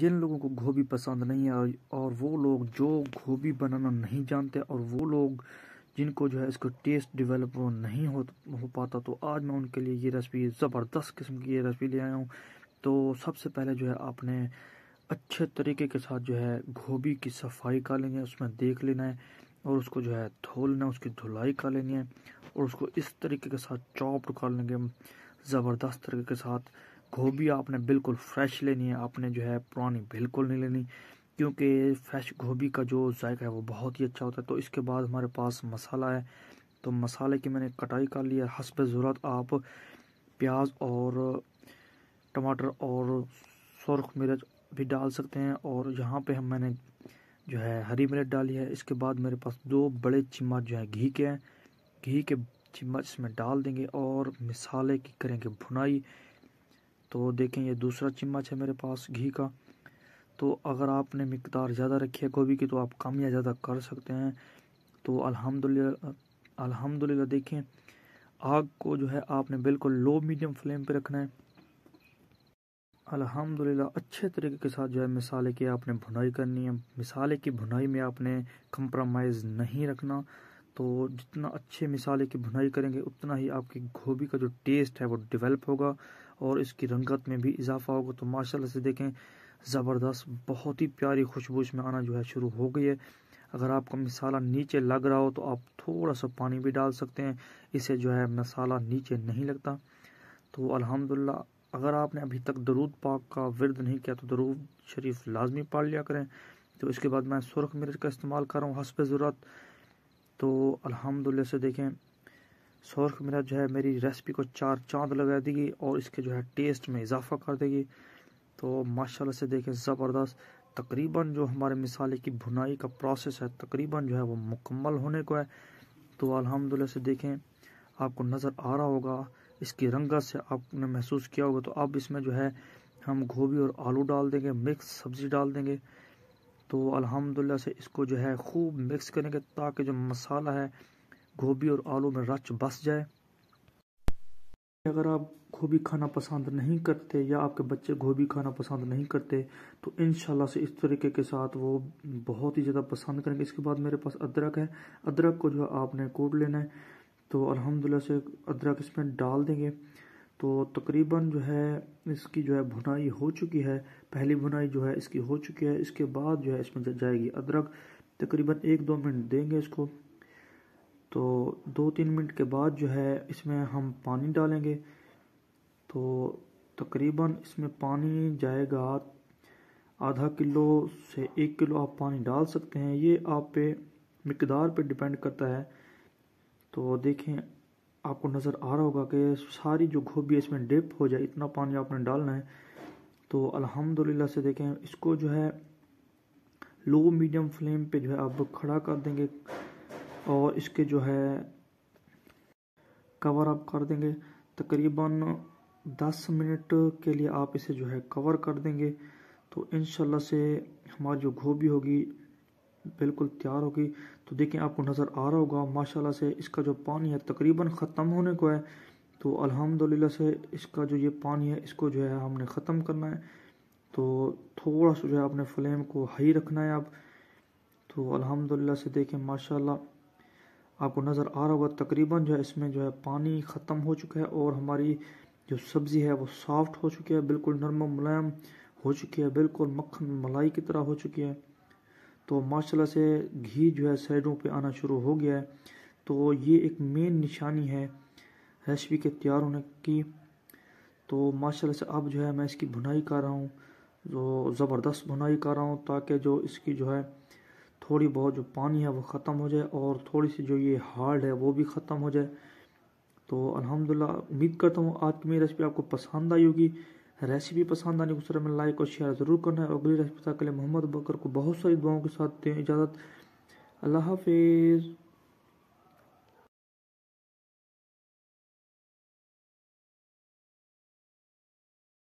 जिन लोगों को गोभी पसंद नहीं है और वो लोग जो गोभी बनाना नहीं जानते और वो लोग जिनको जो है इसको टेस्ट डेवलप नहीं हो हो पाता तो आज मैं उनके लिए ये रेसिपी ज़बरदस्त किस्म की ये रेसिपी ले आया हूँ तो सबसे पहले जो है आपने अच्छे तरीके के साथ जो है गोभी की सफाई कर लेनी है उसमें देख लेना है और उसको जो है धो लेना है उसकी धुलाई कर लेनी है और उसको इस तरीके के साथ चॉप्ड कर लेंगे ज़बरदस्त तरीके के साथ गोभी आपने बिल्कुल फ्रेश लेनी है आपने जो है पुरानी बिल्कुल नहीं लेनी क्योंकि फ्रेश गोभी का जो जायका है वो बहुत ही अच्छा होता है तो इसके बाद हमारे पास मसाला है तो मसाले की मैंने कटाई कर ली है हसब ज़रूरत आप प्याज और टमाटर और सुरख मिर्च भी डाल सकते हैं और यहाँ पे हम मैंने जो है हरी मिर्च डाली है इसके बाद मेरे पास दो बड़े चम्मच जो है घी के हैं घी के चम्मच इसमें डाल देंगे और मसाले की करेंगे भुनाई तो देखें ये दूसरा चम्मच है मेरे पास घी का तो अगर आपने मकदार ज़्यादा रखी है गोभी की तो आप कम या ज़्यादा कर सकते हैं तो अल्हम्दुलिल्लाह अल्हम्दुलिल्लाह देखें आग को जो है आपने बिल्कुल लो मीडियम फ्लेम पर रखना है अल्हम्दुलिल्लाह अच्छे तरीके के साथ जो है मिसाले की आपने भुनाई करनी है मिसाले की भुनाई में आपने कंप्रोमाइज़ नहीं रखना तो जितना अच्छे मिसाले की भुनाई करेंगे उतना ही आपकी गोभी का जो टेस्ट है वो डेवलप होगा और इसकी रंगत में भी इजाफा होगा तो माशाल्लाह से देखें ज़बरदस्त बहुत ही प्यारी खुशबू इसमें आना जो है शुरू हो गई है अगर आपका मसाला नीचे लग रहा हो तो आप थोड़ा सा पानी भी डाल सकते हैं इसे जो है मसाला नीचे नहीं लगता तो अल्हम्दुलिल्लाह अगर आपने अभी तक दरूद पाक का विरद नहीं किया तो दरूद शरीफ लाजमी पाड़ लिया करें तो इसके बाद मैं सुरख मिर्च का इस्तेमाल कर रहा हूँ हंस ज़रूरत तो अल्हम्दुलिल्लाह से देखें सौरख मेरा जो है मेरी रेसिपी को चार चांद लगा देगी और इसके जो है टेस्ट में इजाफा कर देगी तो माशा से देखें ज़बरदस्त तकरीबन जो हमारे मिसाले की भुनाई का प्रोसेस है तकरीबन जो है वो मुकम्मल होने को है तो अलहमदिल्ला से देखें आपको नज़र आ रहा होगा इसकी रंगत से आपने महसूस किया होगा तो अब इसमें जो है हम गोभी और आलू डाल देंगे मिक्स सब्ज़ी डाल देंगे तो अल्हम्दुलिल्लाह से इसको जो है खूब मिक्स करेंगे ताकि जो मसाला है गोभी और आलू में रच बस जाए अगर आप गोभी खाना पसंद नहीं करते या आपके बच्चे गोभी खाना पसंद नहीं करते तो इन से इस तरीके के साथ वो बहुत ही ज़्यादा पसंद करेंगे इसके बाद मेरे पास अदरक है अदरक को जो आपने कूट लेना है तो अलहमदिल्ला से अदरक इसमें डाल देंगे तो तकरीबन जो है इसकी जो है भुनाई हो चुकी है पहली भुनाई जो है इसकी हो चुकी है इसके बाद जो है इसमें जाएगी अदरक तकरीबन एक दो मिनट देंगे इसको तो दो तीन मिनट के बाद जो है इसमें हम पानी डालेंगे तो तकरीबन इसमें पानी जाएगा आधा किलो से एक किलो आप पानी डाल सकते हैं ये आप पे मकदार पे डिपेंड करता है तो देखें आपको नज़र आ रहा होगा कि सारी जो गोभी है इसमें डिप हो जाए इतना पानी आपने डालना है तो अल्हम्दुलिल्लाह से देखें इसको जो है लो मीडियम फ्लेम पे जो है आप खड़ा कर देंगे और इसके जो है कवर आप कर देंगे तकरीबन 10 मिनट के लिए आप इसे जो है कवर कर देंगे तो इन से हमारी जो गोभी होगी बिल्कुल तैयार होगी तो देखें आपको नज़र आ रहा होगा माशाल्लाह से इसका जो पानी है तकरीबन ख़त्म होने को है तो अल्हम्दुलिल्लाह से इसका जो ये पानी है इसको जो है हमने ख़त्म करना है तो थोड़ा सा जो है अपने फ्लेम को हाई रखना है आप तो अलहमदिल्ला से देखें माशाला आपको नज़र आ रहा होगा तकरीबन जो है इसमें जो है पानी ख़त्म हो चुका है और हमारी जो सब्ज़ी है वो सॉफ्ट हो चुकी है बिल्कुल नरम मुलायम हो चुकी है बिल्कुल मक्खन मलाई की तरह हो चुकी है तो माशाल्लाह से घी जो है साइडों पे आना शुरू हो गया है तो ये एक मेन निशानी है रेसिपी के तैयार होने की तो माशाल्लाह से अब जो है मैं इसकी भुनाई कर रहा हूँ जो ज़बरदस्त भुनाई कर रहा हूँ ताकि जो इसकी जो है थोड़ी बहुत जो पानी है वो ख़त्म हो जाए और थोड़ी सी जो ये हार्ड है वो भी ख़त्म हो जाए तो अल्हम्दुलिल्लाह उम्मीद करता हूँ आज की मेरी रेसिपी आपको पसंद आई होगी रेसिपी पसंद आने को सर में लाइक और शेयर ज़रूर करना है और अगली रेसिपी तक के लिए मोहम्मद बकर को बहुत सारी दुआओं के साथ दें इजाज़त अल्लाह हाफिज़